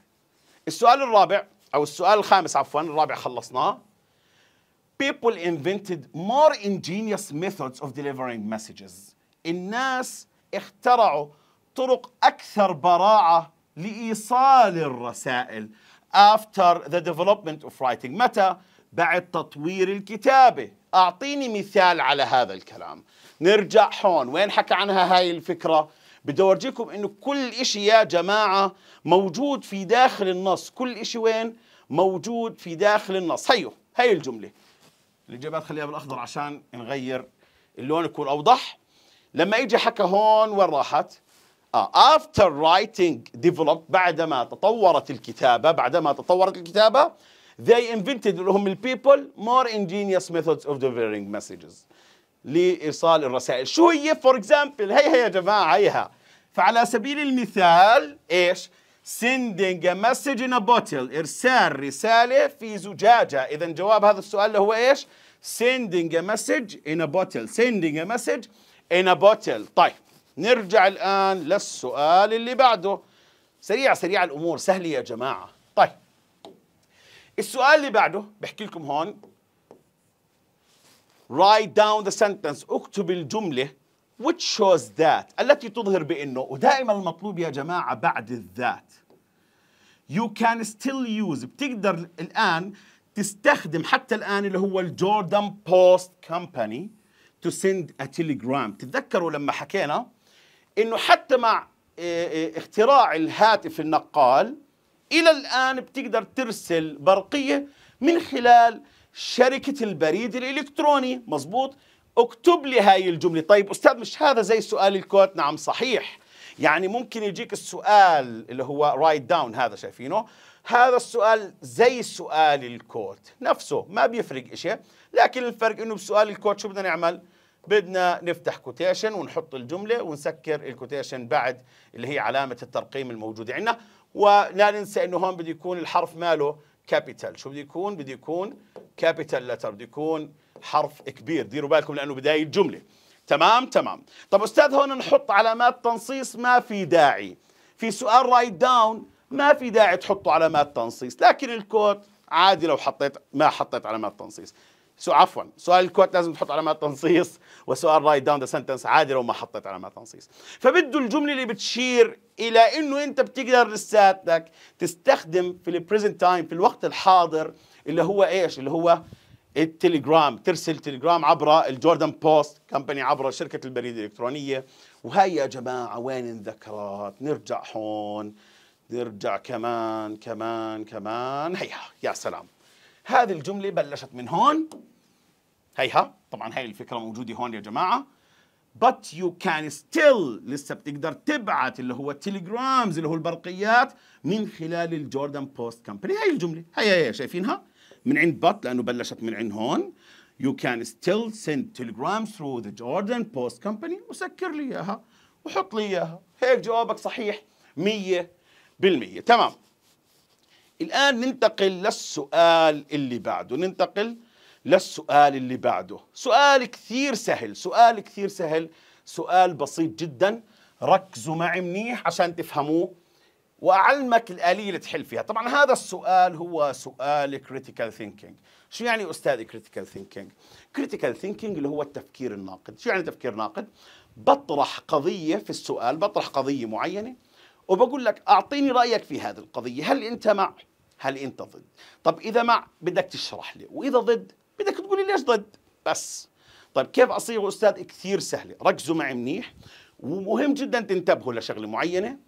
السؤال الرابع او السؤال الخامس عفوا الرابع خلصناه people invented more ingenious methods of delivering messages الناس اخترعوا طرق اكثر براعه لايصال الرسائل after the development of writing متى بعد تطوير الكتابه أعطيني مثال على هذا الكلام نرجع هون وين حكى عنها هاي الفكرة بدي أورجيكم أنه كل إشي يا جماعة موجود في داخل النص كل إشي وين موجود في داخل النص هيو هاي الجملة الإجابات خليها بالأخضر عشان نغير اللون يكون أوضح لما إجي حكى هون وين راحت آه after writing developed بعدما تطورت الكتابة بعدما تطورت الكتابة they invented اللي هم البيبل more ingenious methods of delivering messages لإيصال الرسائل شو هي for example هيها يا جماعة هيها فعلى سبيل المثال إيش sending a message in a bottle إرسال رسالة في زجاجة إذا جواب هذا السؤال اللي هو إيش sending a message in a bottle sending a message in a bottle طيب نرجع الآن للسؤال اللي بعده سريع سريع الأمور سهلة يا جماعة السؤال اللي بعده بحكي لكم هون write down the sentence اكتب الجملة which shows that التي تظهر بأنه ودائما المطلوب يا جماعة بعد الذات you can still use بتقدر الآن تستخدم حتى الآن اللي هو الجوردن بوست كمباني to send a telegram تتذكروا لما حكينا إنه حتى مع آه، آه، اختراع الهاتف النقال الى الان بتقدر ترسل برقيه من خلال شركه البريد الالكتروني مزبوط اكتب لي هاي الجمله طيب استاذ مش هذا زي سؤال الكوت نعم صحيح يعني ممكن يجيك السؤال اللي هو رايت داون هذا شايفينه هذا السؤال زي سؤال الكوت نفسه ما بيفرق شيء لكن الفرق انه بسؤال الكوت شو بدنا نعمل بدنا نفتح كوتيشن ونحط الجمله ونسكر الكوتيشن بعد اللي هي علامه الترقيم الموجوده عندنا ولا ننسى انه هون بده يكون الحرف ماله كابيتال شو بده يكون بده يكون كابيتال لتر بده يكون حرف كبير ديروا بالكم لانه بدايه جمله تمام تمام طب استاذ هون نحط علامات تنصيص ما في داعي في سؤال رايت داون ما في داعي تحطوا علامات تنصيص لكن الكود عادي لو حطيت ما حطيت علامات تنصيص سو عفوا سؤال الكوت لازم تحط علامات تنصيص وسؤال رايت داون ذا سنتنس عادي لو ما حطيت علامات تنصيص فبده الجمله اللي بتشير الى انه انت بتقدر لساتك تستخدم في البريزنت تايم في الوقت الحاضر اللي هو ايش اللي هو التليجرام ترسل تليجرام عبر الجوردن بوست كمباني عبر شركه البريد الالكترونيه وهي يا جماعه وين انذكرت نرجع هون نرجع كمان كمان كمان هيا يا سلام هذه الجملة بلشت من هون هيها طبعا هاي الفكرة موجودة هون يا جماعة but you can still لسه بتقدر تبعت اللي هو التليجرامز اللي هو البرقيات من خلال الجوردن بوست كمباني هاي الجملة هي هي شايفينها من عند but لأنه بلشت من عند هون you can still send telegrams through the Jordan Post Company وسكر لي إياها وحط لي إياها هيك جوابك صحيح 100% تمام الآن ننتقل للسؤال اللي بعده ننتقل للسؤال اللي بعده سؤال كثير سهل سؤال كثير سهل سؤال بسيط جدا ركزوا معي منيح عشان تفهموه وأعلمك الآلية اللي تحل فيها طبعا هذا السؤال هو سؤال critical thinking شو يعني أستاذ critical thinking؟ critical thinking اللي هو التفكير الناقد شو يعني تفكير ناقد؟ بطرح قضية في السؤال بطرح قضية معينة وبقول لك اعطيني رايك في هذه القضيه هل انت مع هل انت ضد طب اذا مع بدك تشرح لي واذا ضد بدك تقول لي ليش ضد بس طيب كيف اصير استاذ كثير سهله ركزوا معي منيح ومهم جدا تنتبهوا لشغله معينه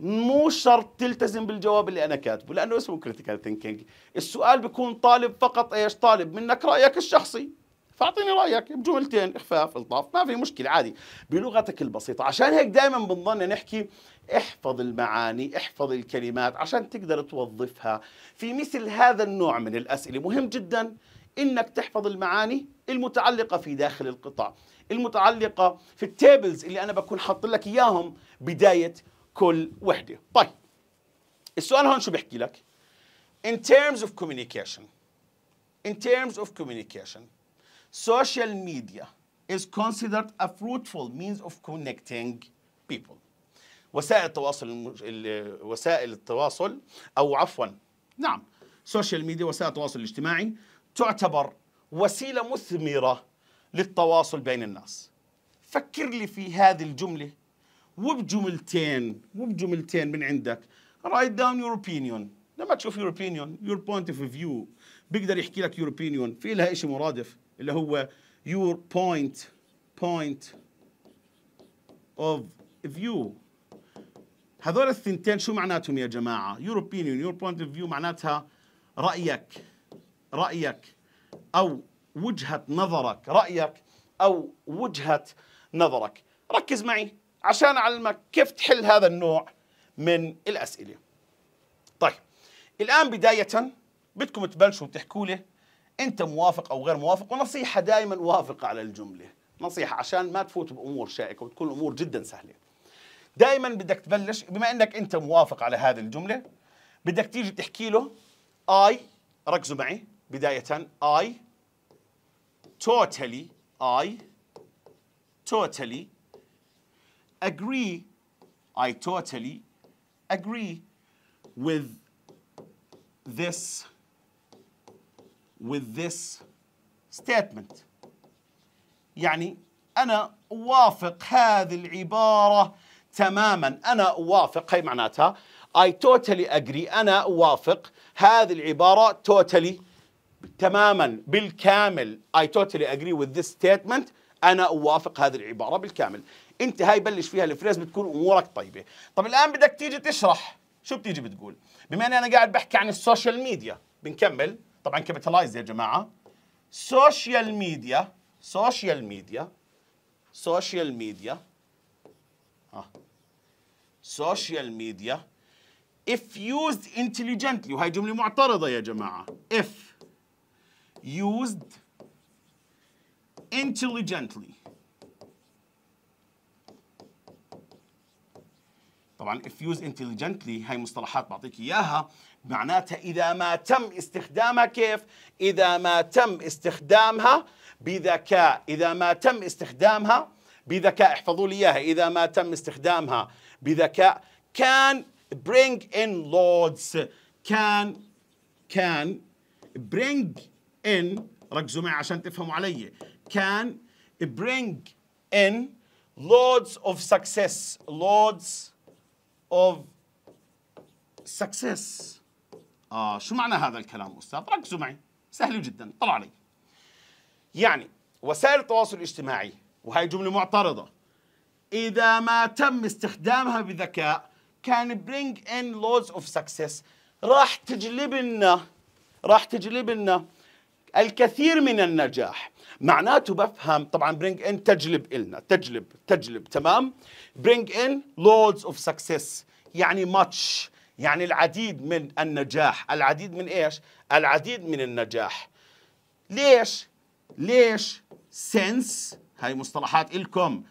مو شرط تلتزم بالجواب اللي انا كاتبه لانه اسمه كريتيكال ثينكينج السؤال بيكون طالب فقط ايش طالب منك رايك الشخصي فاعطيني رايك بجملتين اخفاف الطاف ما في مشكله عادي بلغتك البسيطه عشان هيك دائما بنضلنا نحكي احفظ المعاني احفظ الكلمات عشان تقدر توظفها في مثل هذا النوع من الاسئله مهم جدا انك تحفظ المعاني المتعلقه في داخل القطع المتعلقه في التيبلز اللي انا بكون حاط لك اياهم بدايه كل وحده طيب السؤال هون شو بيحكي لك in terms of communication in terms of communication social media is considered a fruitful means of connecting people وسائل التواصل وسائل التواصل او عفوا نعم سوشيال ميديا وسائل التواصل الاجتماعي تعتبر وسيله مثمره للتواصل بين الناس فكر لي في هذه الجمله وبجملتين وبجملتين من عندك رايت داون يور اوبينيون لما تشوف يور اوبينيون يور بوينت اوف فيو بيقدر يحكي لك يور اوبينيون في لها شيء مرادف اللي هو your point point of view هذول الثنتين شو معناتهم يا جماعة your opinion your point of view معناتها رأيك رأيك أو وجهة نظرك رأيك أو وجهة نظرك ركز معي عشان أعلمك كيف تحل هذا النوع من الأسئلة طيب الآن بداية بدكم تبلشوا تحكوا لي انت موافق او غير موافق ونصيحه دائما وافقه على الجمله نصيحه عشان ما تفوت بامور شائكه وتكون الامور جدا سهله دائما بدك تبلش بما انك انت موافق على هذه الجمله بدك تيجي تحكي له اي ركزوا معي بدايه اي توتالي I totally agree I totally agree with this with this statement يعني أنا أوافق هذه العبارة تماما أنا أوافق هي معناتها I totally agree أنا أوافق هذه العبارة totally تماما بالكامل I totally agree with this statement أنا أوافق هذه العبارة بالكامل أنت هاي بلش فيها الفريز بتكون أمورك طيبة طب الآن بدك تيجي تشرح شو بتيجي بتقول بما أني أنا قاعد بحكي عن السوشيال ميديا بنكمل طبعا كابيتالايز يا جماعه سوشيال ميديا سوشيال ميديا سوشيال ميديا ها سوشيال ميديا if used intelligently وهي جملة معترضة يا جماعة if used intelligently طبعا if used intelligently هاي مصطلحات بعطيك إياها معناتها إذا ما تم استخدامها كيف؟ إذا ما تم استخدامها بذكاء إذا ما تم استخدامها بذكاء احفظوا لي إياها إذا ما تم استخدامها بذكاء can bring in loads can can bring in ركزوا معي عشان تفهموا علي can bring in loads of success loads of success آه شو معنى هذا الكلام أستاذ؟ ركزوا معي سهل جدا طلع علي يعني وسائل التواصل الاجتماعي وهي جملة معترضة إذا ما تم استخدامها بذكاء can bring in loads of success راح تجلب لنا راح تجلب لنا الكثير من النجاح معناته بفهم طبعا برينج ان تجلب لنا تجلب تجلب تمام برينج ان لودز اوف سكسس يعني ماتش يعني العديد من النجاح العديد من ايش العديد من النجاح ليش ليش since هاي مصطلحات الكم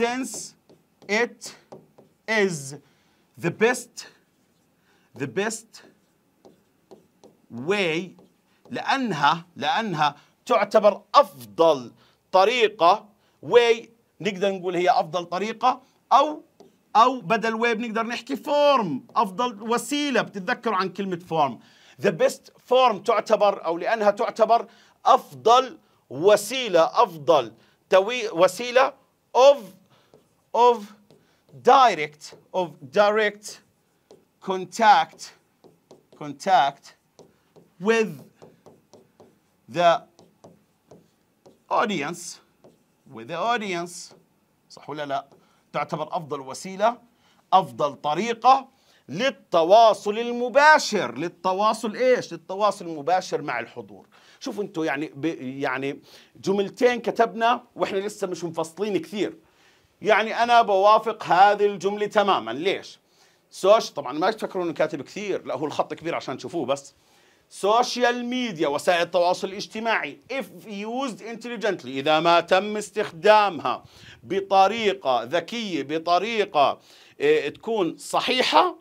since it is the best the best way لانها لانها تعتبر افضل طريقه way نقدر نقول هي افضل طريقه او او بدل ويب نقدر نحكي فورم افضل وسيله بتتذكروا عن كلمه فورم ذا بيست فورم تعتبر او لانها تعتبر افضل وسيله افضل توي وسيله of of direct of direct contact contact with the audience with the audience صح ولا لا؟ تعتبر أفضل وسيلة أفضل طريقة للتواصل المباشر للتواصل ايش للتواصل المباشر مع الحضور شوفوا انتم يعني يعني جملتين كتبنا واحنا لسه مش مفصلين كثير يعني انا بوافق هذه الجمله تماما ليش سوش طبعا ما تفكرون انه كاتب كثير لا هو الخط كبير عشان تشوفوه بس سوشيال ميديا وسائل التواصل الاجتماعي if used intelligently إذا ما تم استخدامها بطريقه ذكيه بطريقه آه، تكون صحيحه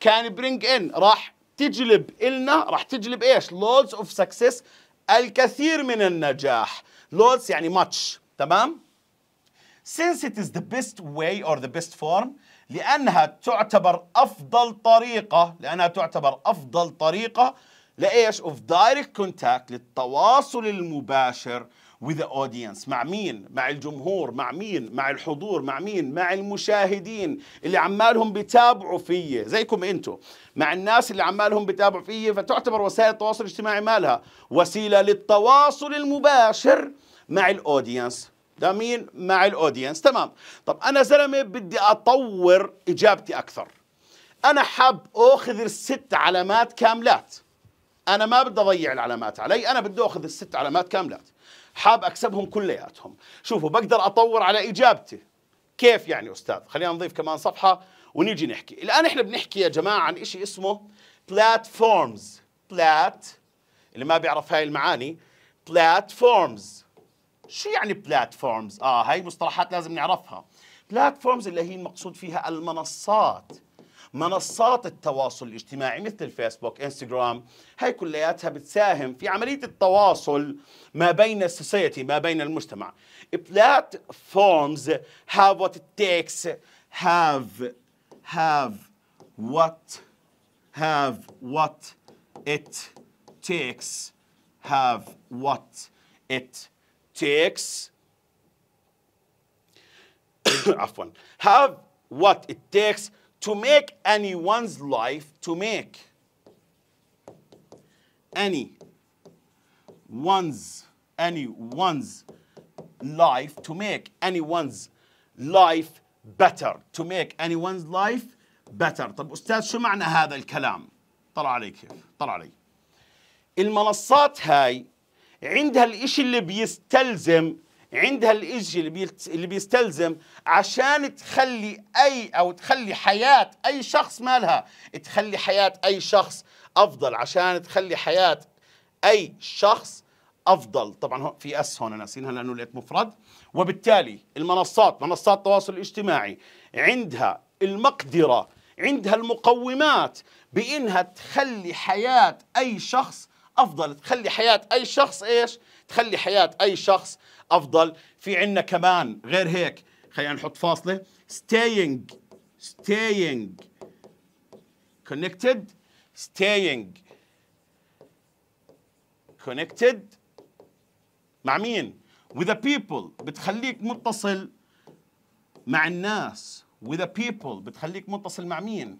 كان برينج ان راح تجلب إلنا راح تجلب ايش لودز اوف سكسس الكثير من النجاح لودز يعني ماتش تمام since it is the best way or the best form لأنها تعتبر أفضل طريقة لأنها تعتبر أفضل طريقة لإيش؟ of direct contact للتواصل المباشر with the audience مع مين مع الجمهور مع مين مع الحضور مع مين مع المشاهدين اللي عمالهم بيتابعوا فيا زيكم انتم مع الناس اللي عمالهم بيتابعوا فيا فتعتبر وسائل التواصل الاجتماعي مالها وسيله للتواصل المباشر مع الاودينس ده مين مع الاودينس تمام طب انا زلمه بدي اطور اجابتي اكثر انا حاب اخذ الست علامات كاملات انا ما بدي اضيع العلامات علي انا بدي اخذ الست علامات كاملات حاب اكسبهم كلياتهم شوفوا بقدر اطور على اجابتي كيف يعني استاذ خلينا نضيف كمان صفحه ونيجي نحكي الان احنا بنحكي يا جماعه عن شيء اسمه بلاتفورمز بلات اللي ما بيعرف هاي المعاني بلاتفورمز شو يعني بلاتفورمز اه هاي مصطلحات لازم نعرفها بلاتفورمز اللي هي المقصود فيها المنصات منصات التواصل الاجتماعي مثل الفيسبوك انستغرام هاي كلياتها بتساهم في عملية التواصل ما بين السوسايتي ما بين المجتمع platforms have what it takes have have what have what it takes have what it takes عفوا have what it takes to make anyone's life, to make any one's, any one's life, to make anyone's life better, to make anyone's life better. طب أستاذ شو معنى هذا الكلام؟ طلع علي كيف؟ طلع علي. المنصات هاي عندها الإشي اللي بيستلزم عندها الاجي اللي, اللي بيستلزم عشان تخلي اي او تخلي حياه اي شخص مالها تخلي حياه اي شخص افضل عشان تخلي حياه اي شخص افضل طبعا في اس هون ناسينها لانه لقيت مفرد وبالتالي المنصات منصات التواصل الاجتماعي عندها المقدره عندها المقومات بانها تخلي حياه اي شخص افضل تخلي حياه اي شخص ايش تخلي حياه اي شخص افضل في عندنا كمان غير هيك خلينا نحط فاصله staying staying connected staying connected مع مين with the people بتخليك متصل مع الناس with the people بتخليك متصل مع مين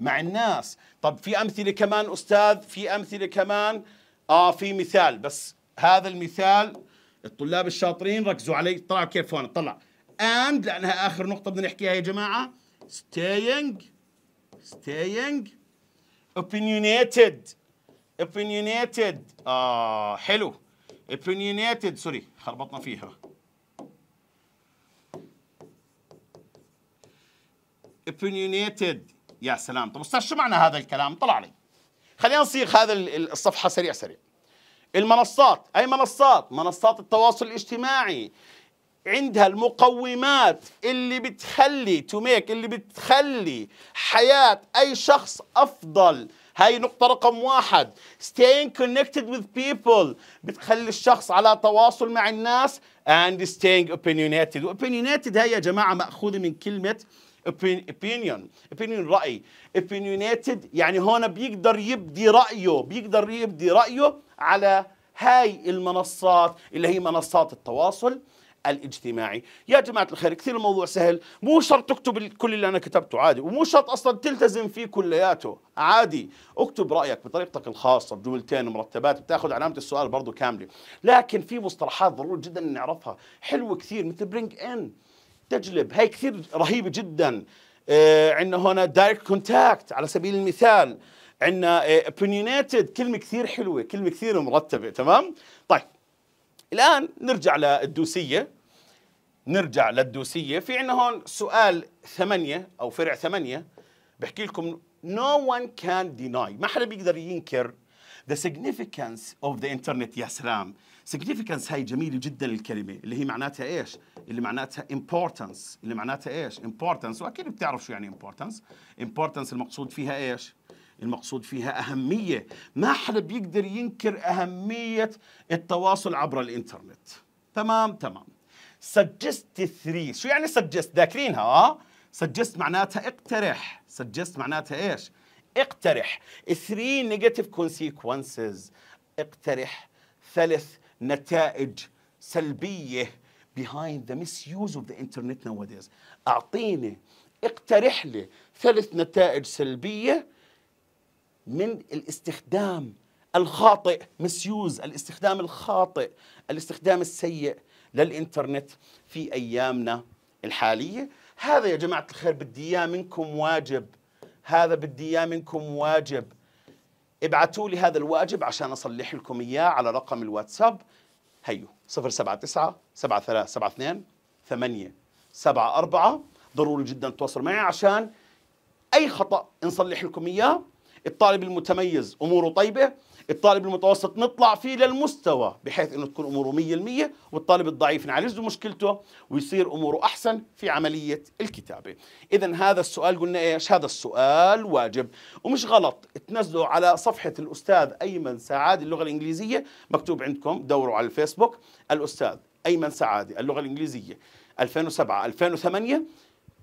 مع الناس طب في امثله كمان استاذ في امثله كمان اه في مثال بس هذا المثال الطلاب الشاطرين ركزوا علي طلعوا كيف هون طلع اند لانها اخر نقطه بدنا نحكيها يا جماعه staying staying opinionated opinionated اه حلو opinionated سوري خربطنا فيها opinionated يا سلام طب استاذ شو معنى هذا الكلام طلع علي خلينا نصيغ هذا الصفحه سريع سريع المنصات أي منصات منصات التواصل الاجتماعي عندها المقومات اللي بتخلي توميك اللي بتخلي حياة أي شخص أفضل هاي نقطة رقم واحد staying connected with people بتخلي الشخص على تواصل مع الناس and staying opinionated opinionated هاي يا جماعة مأخوذة من كلمة opinion opinion رأي opinionated يعني هون بيقدر يبدي رأيه بيقدر يبدي رأيه على هاي المنصات اللي هي منصات التواصل الاجتماعي يا جماعة الخير كثير الموضوع سهل مو شرط تكتب كل اللي أنا كتبته عادي ومو شرط أصلا تلتزم فيه كلياته عادي اكتب رأيك بطريقتك الخاصة بجملتين مرتبات بتاخذ علامة السؤال برضو كاملة لكن في مصطلحات ضروري جدا نعرفها حلوة كثير مثل برينج إن تجلب هاي كثير رهيبة جدا آه عندنا هنا دايركت كونتاكت على سبيل المثال عندنا آه، opinionated كلمه كثير حلوه كلمه كثير مرتبه تمام طيب الان نرجع للدوسيه نرجع للدوسيه في عندنا هون سؤال ثمانية او فرع ثمانية بحكي لكم no one can deny ما حدا بيقدر ينكر the significance of the internet يا سلام significance هاي جميله جدا الكلمه اللي هي معناتها ايش اللي معناتها importance اللي معناتها ايش importance واكيد بتعرف شو يعني importance importance المقصود فيها ايش المقصود فيها أهمية ما حدا بيقدر ينكر أهمية التواصل عبر الإنترنت تمام تمام سجست ثري شو يعني سجست ذاكرينها اه سجست معناتها اقترح سجست معناتها ايش اقترح 3 نيجاتيف كونسيكونسز اقترح ثلاث نتائج سلبيه behind the misuse of the internet nowadays اعطيني اقترح لي ثلاث نتائج سلبيه من الاستخدام الخاطئ مسيوز الاستخدام الخاطئ الاستخدام السيء للإنترنت في أيامنا الحالية هذا يا جماعة الخير بدي إياه منكم واجب هذا بدي إياه منكم واجب ابعتوا لي هذا الواجب عشان أصلح لكم إياه على رقم الواتساب هيو 079 7372 8 74 ضروري جدا تواصل معي عشان أي خطأ نصلح لكم إياه الطالب المتميز اموره طيبه الطالب المتوسط نطلع فيه للمستوى بحيث انه تكون اموره 100% والطالب الضعيف نعالج له مشكلته ويصير اموره احسن في عمليه الكتابه اذا هذا السؤال قلنا ايش هذا السؤال واجب ومش غلط تنزلوا على صفحه الاستاذ ايمن سعاد اللغه الانجليزيه مكتوب عندكم دوروا على الفيسبوك الاستاذ ايمن سعادي اللغه الانجليزيه 2007 2008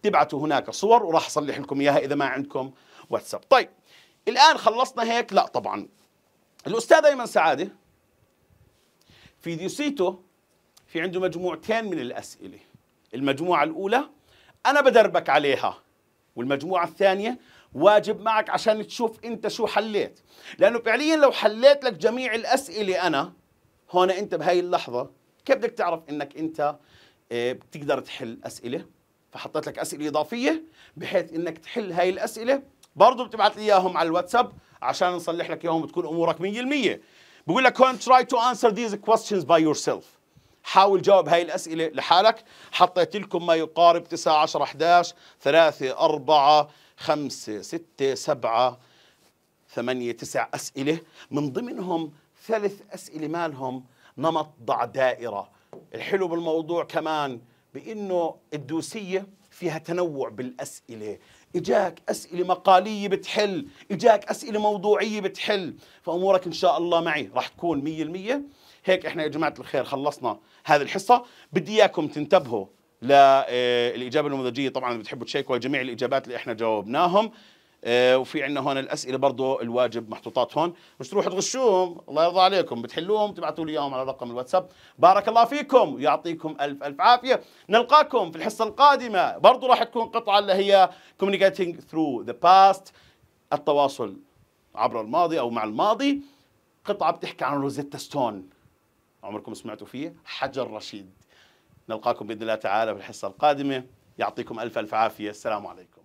تبعتوا هناك صور وراح اصلح لكم اياها اذا ما عندكم واتساب طيب الآن خلصنا هيك لا طبعا الأستاذ أيمن سعادة في ديوسيتو في عنده مجموعتين من الأسئلة المجموعة الأولى أنا بدربك عليها والمجموعة الثانية واجب معك عشان تشوف أنت شو حليت لأنه فعليا لو حليت لك جميع الأسئلة أنا هون أنت بهاي اللحظة كيف بدك تعرف أنك أنت آه، بتقدر تحل أسئلة فحطيت لك أسئلة إضافية بحيث أنك تحل هاي الأسئلة برضه بتبعت لي اياهم على الواتساب عشان نصلح لك اياهم وتكون امورك 100% بقول لك هون تو انسر ذيز كويستشنز باي يور سيلف حاول جاوب هاي الأسئلة لحالك حطيت لكم ما يقارب 9 10 11 3 4 5 6 7 8 9 أسئلة من ضمنهم ثلاث أسئلة مالهم نمط ضع دائرة الحلو بالموضوع كمان بأنه الدوسية فيها تنوع بالأسئلة اجاك اسئله مقاليه بتحل اجاك اسئله موضوعيه بتحل فامورك ان شاء الله معي راح تكون 100% هيك احنا يا جماعه الخير خلصنا هذه الحصه بدي اياكم تنتبهوا للاجابه آه، النموذجيه طبعا بتحبوا تشيكوا جميع الاجابات اللي احنا جاوبناهم آه، وفي عندنا هون الاسئله برضه الواجب محطوطات هون مش تروحوا تغشوهم الله يرضى عليكم بتحلوهم تبعتوا لي اياهم على رقم الواتساب بارك الله فيكم يعطيكم الف الف عافيه نلقاكم في الحصه القادمه برضه راح تكون قطعه اللي هي communicating through the past التواصل عبر الماضي او مع الماضي قطعه بتحكي عن روزيتا ستون عمركم سمعتوا فيه حجر رشيد نلقاكم باذن الله تعالى في الحصه القادمه يعطيكم الف الف عافيه السلام عليكم